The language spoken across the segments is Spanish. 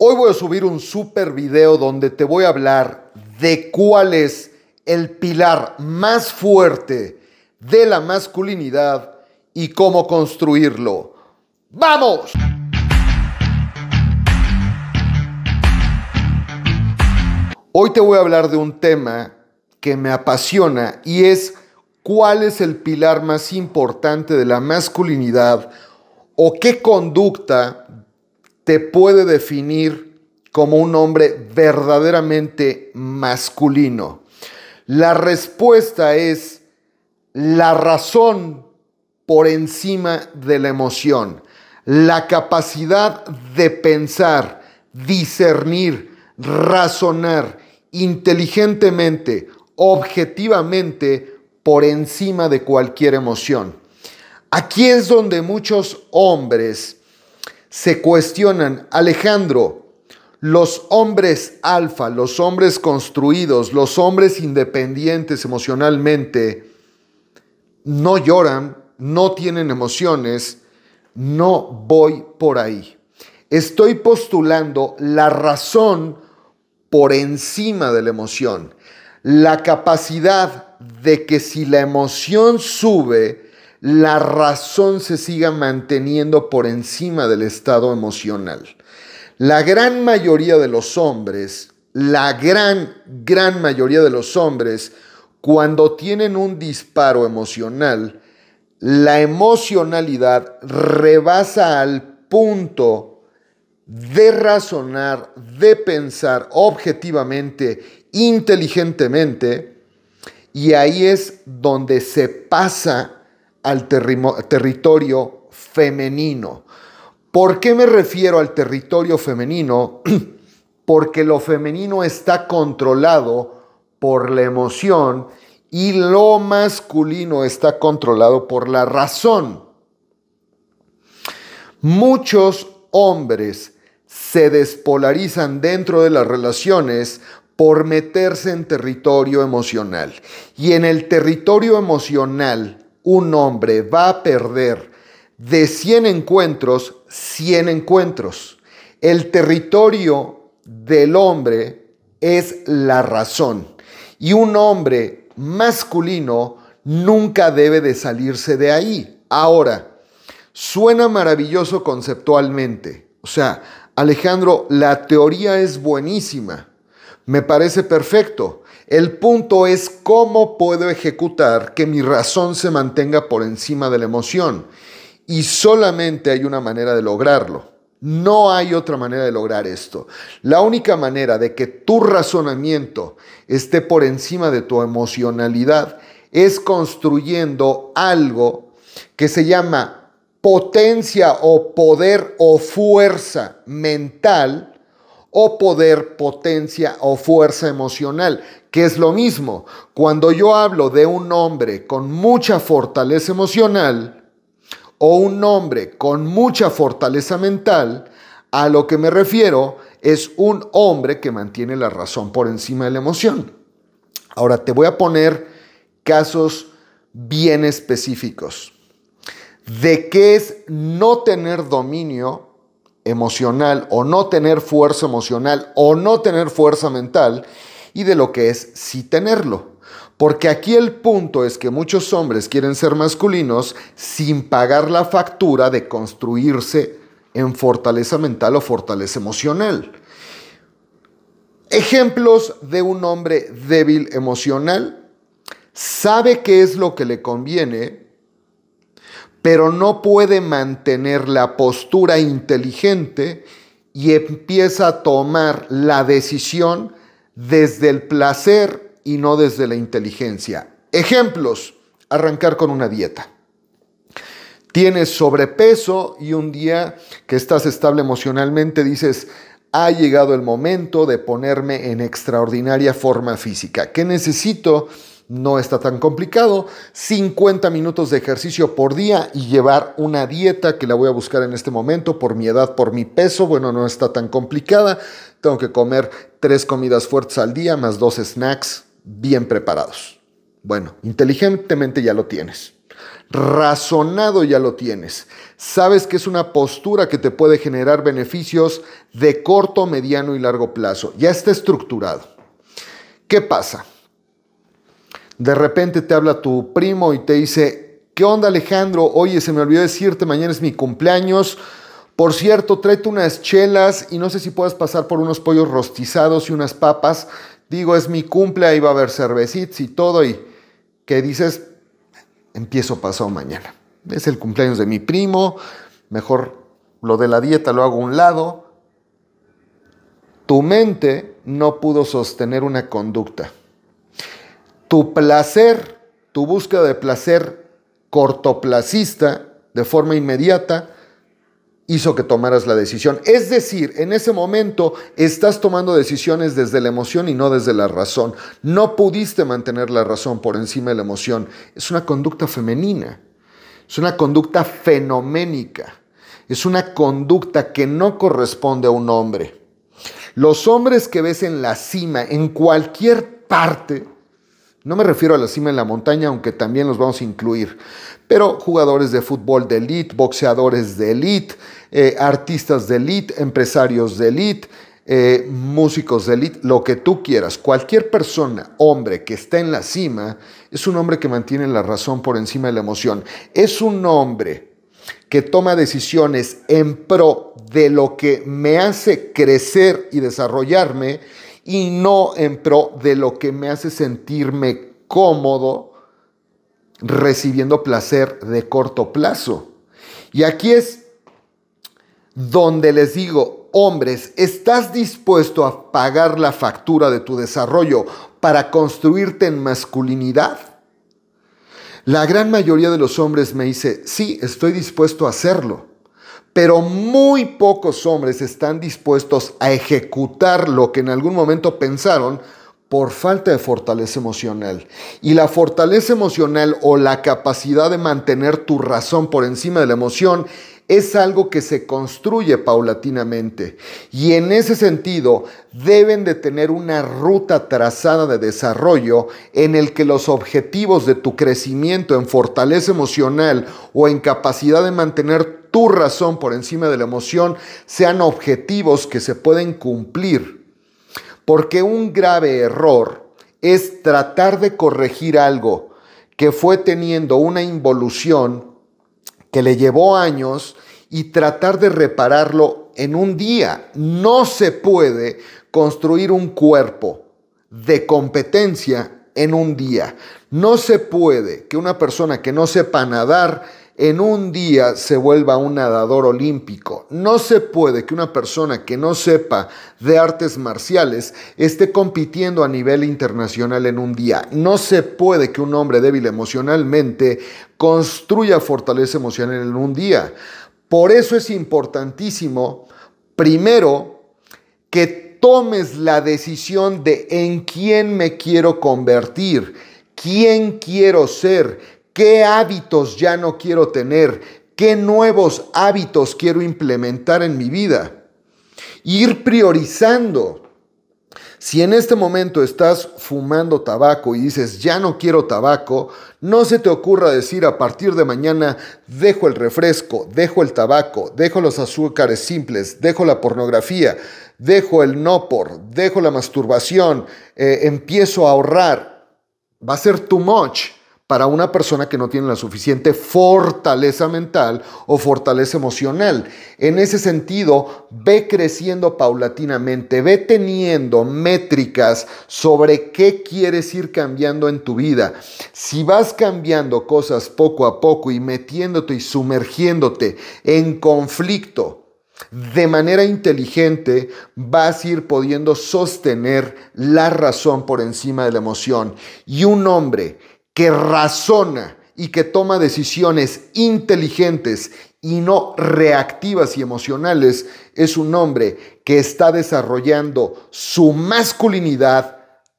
Hoy voy a subir un super video donde te voy a hablar de cuál es el pilar más fuerte de la masculinidad y cómo construirlo. ¡Vamos! Hoy te voy a hablar de un tema que me apasiona y es cuál es el pilar más importante de la masculinidad o qué conducta te puede definir como un hombre verdaderamente masculino? La respuesta es la razón por encima de la emoción, la capacidad de pensar, discernir, razonar inteligentemente, objetivamente, por encima de cualquier emoción. Aquí es donde muchos hombres se cuestionan, Alejandro, los hombres alfa, los hombres construidos, los hombres independientes emocionalmente, no lloran, no tienen emociones, no voy por ahí. Estoy postulando la razón por encima de la emoción, la capacidad de que si la emoción sube, la razón se siga manteniendo por encima del estado emocional. La gran mayoría de los hombres, la gran, gran mayoría de los hombres, cuando tienen un disparo emocional, la emocionalidad rebasa al punto de razonar, de pensar objetivamente, inteligentemente, y ahí es donde se pasa al territorio femenino. ¿Por qué me refiero al territorio femenino? Porque lo femenino está controlado por la emoción y lo masculino está controlado por la razón. Muchos hombres se despolarizan dentro de las relaciones por meterse en territorio emocional. Y en el territorio emocional un hombre va a perder de 100 encuentros, 100 encuentros. El territorio del hombre es la razón. Y un hombre masculino nunca debe de salirse de ahí. Ahora, suena maravilloso conceptualmente. O sea, Alejandro, la teoría es buenísima. Me parece perfecto. El punto es cómo puedo ejecutar que mi razón se mantenga por encima de la emoción. Y solamente hay una manera de lograrlo. No hay otra manera de lograr esto. La única manera de que tu razonamiento esté por encima de tu emocionalidad es construyendo algo que se llama potencia o poder o fuerza mental o poder, potencia o fuerza emocional que es lo mismo. Cuando yo hablo de un hombre con mucha fortaleza emocional o un hombre con mucha fortaleza mental, a lo que me refiero es un hombre que mantiene la razón por encima de la emoción. Ahora te voy a poner casos bien específicos de qué es no tener dominio emocional o no tener fuerza emocional o no tener fuerza mental y de lo que es sí tenerlo. Porque aquí el punto es que muchos hombres quieren ser masculinos sin pagar la factura de construirse en fortaleza mental o fortaleza emocional. Ejemplos de un hombre débil emocional. Sabe qué es lo que le conviene, pero no puede mantener la postura inteligente y empieza a tomar la decisión desde el placer y no desde la inteligencia. Ejemplos, arrancar con una dieta. Tienes sobrepeso y un día que estás estable emocionalmente dices, ha llegado el momento de ponerme en extraordinaria forma física. ¿Qué necesito? No está tan complicado. 50 minutos de ejercicio por día y llevar una dieta que la voy a buscar en este momento por mi edad, por mi peso. Bueno, no está tan complicada. Tengo que comer tres comidas fuertes al día más dos snacks bien preparados. Bueno, inteligentemente ya lo tienes. Razonado ya lo tienes. Sabes que es una postura que te puede generar beneficios de corto, mediano y largo plazo. Ya está estructurado. ¿Qué pasa? De repente te habla tu primo y te dice, ¿qué onda Alejandro? Oye, se me olvidó decirte, mañana es mi cumpleaños por cierto, tráete unas chelas y no sé si puedas pasar por unos pollos rostizados y unas papas. Digo, es mi cumple, ahí va a haber cervecitas y todo. Y que dices, empiezo pasado mañana. Es el cumpleaños de mi primo, mejor lo de la dieta lo hago a un lado. Tu mente no pudo sostener una conducta. Tu placer, tu búsqueda de placer cortoplacista de forma inmediata, hizo que tomaras la decisión. Es decir, en ese momento estás tomando decisiones desde la emoción y no desde la razón. No pudiste mantener la razón por encima de la emoción. Es una conducta femenina, es una conducta fenoménica, es una conducta que no corresponde a un hombre. Los hombres que ves en la cima, en cualquier parte, no me refiero a la cima en la montaña, aunque también los vamos a incluir, pero jugadores de fútbol de elite, boxeadores de elite, eh, artistas de elite, empresarios de elite, eh, músicos de elite, lo que tú quieras. Cualquier persona, hombre, que está en la cima, es un hombre que mantiene la razón por encima de la emoción. Es un hombre que toma decisiones en pro de lo que me hace crecer y desarrollarme y no en pro de lo que me hace sentirme cómodo recibiendo placer de corto plazo. Y aquí es donde les digo, hombres, ¿estás dispuesto a pagar la factura de tu desarrollo para construirte en masculinidad? La gran mayoría de los hombres me dice, sí, estoy dispuesto a hacerlo pero muy pocos hombres están dispuestos a ejecutar lo que en algún momento pensaron por falta de fortaleza emocional. Y la fortaleza emocional o la capacidad de mantener tu razón por encima de la emoción es algo que se construye paulatinamente. Y en ese sentido, deben de tener una ruta trazada de desarrollo en el que los objetivos de tu crecimiento en fortaleza emocional o en capacidad de mantener tu razón por encima de la emoción sean objetivos que se pueden cumplir. Porque un grave error es tratar de corregir algo que fue teniendo una involución que le llevó años y tratar de repararlo en un día. No se puede construir un cuerpo de competencia en un día. No se puede que una persona que no sepa nadar en un día se vuelva un nadador olímpico. No se puede que una persona que no sepa de artes marciales esté compitiendo a nivel internacional en un día. No se puede que un hombre débil emocionalmente construya fortaleza emocional en un día. Por eso es importantísimo, primero, que tomes la decisión de en quién me quiero convertir, quién quiero ser, ¿Qué hábitos ya no quiero tener? ¿Qué nuevos hábitos quiero implementar en mi vida? Ir priorizando. Si en este momento estás fumando tabaco y dices, ya no quiero tabaco, no se te ocurra decir a partir de mañana, dejo el refresco, dejo el tabaco, dejo los azúcares simples, dejo la pornografía, dejo el no por, dejo la masturbación, eh, empiezo a ahorrar. Va a ser too much para una persona que no tiene la suficiente fortaleza mental o fortaleza emocional. En ese sentido, ve creciendo paulatinamente, ve teniendo métricas sobre qué quieres ir cambiando en tu vida. Si vas cambiando cosas poco a poco y metiéndote y sumergiéndote en conflicto, de manera inteligente vas a ir pudiendo sostener la razón por encima de la emoción. Y un hombre que razona y que toma decisiones inteligentes y no reactivas y emocionales, es un hombre que está desarrollando su masculinidad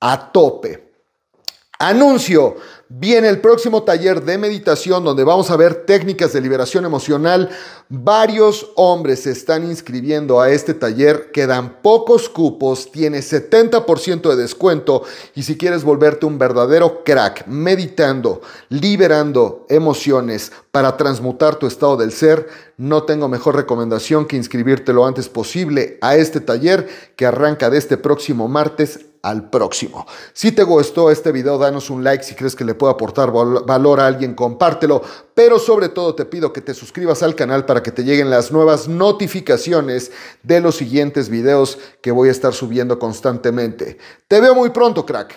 a tope. Anuncio Viene el próximo taller de meditación donde vamos a ver técnicas de liberación emocional. Varios hombres se están inscribiendo a este taller, quedan pocos cupos, tiene 70% de descuento y si quieres volverte un verdadero crack meditando, liberando emociones para transmutar tu estado del ser, no tengo mejor recomendación que inscribirte lo antes posible a este taller que arranca de este próximo martes al próximo. Si te gustó este video, danos un like si crees que le puede aportar valor a alguien, compártelo, pero sobre todo te pido que te suscribas al canal para que te lleguen las nuevas notificaciones de los siguientes videos que voy a estar subiendo constantemente. Te veo muy pronto, crack.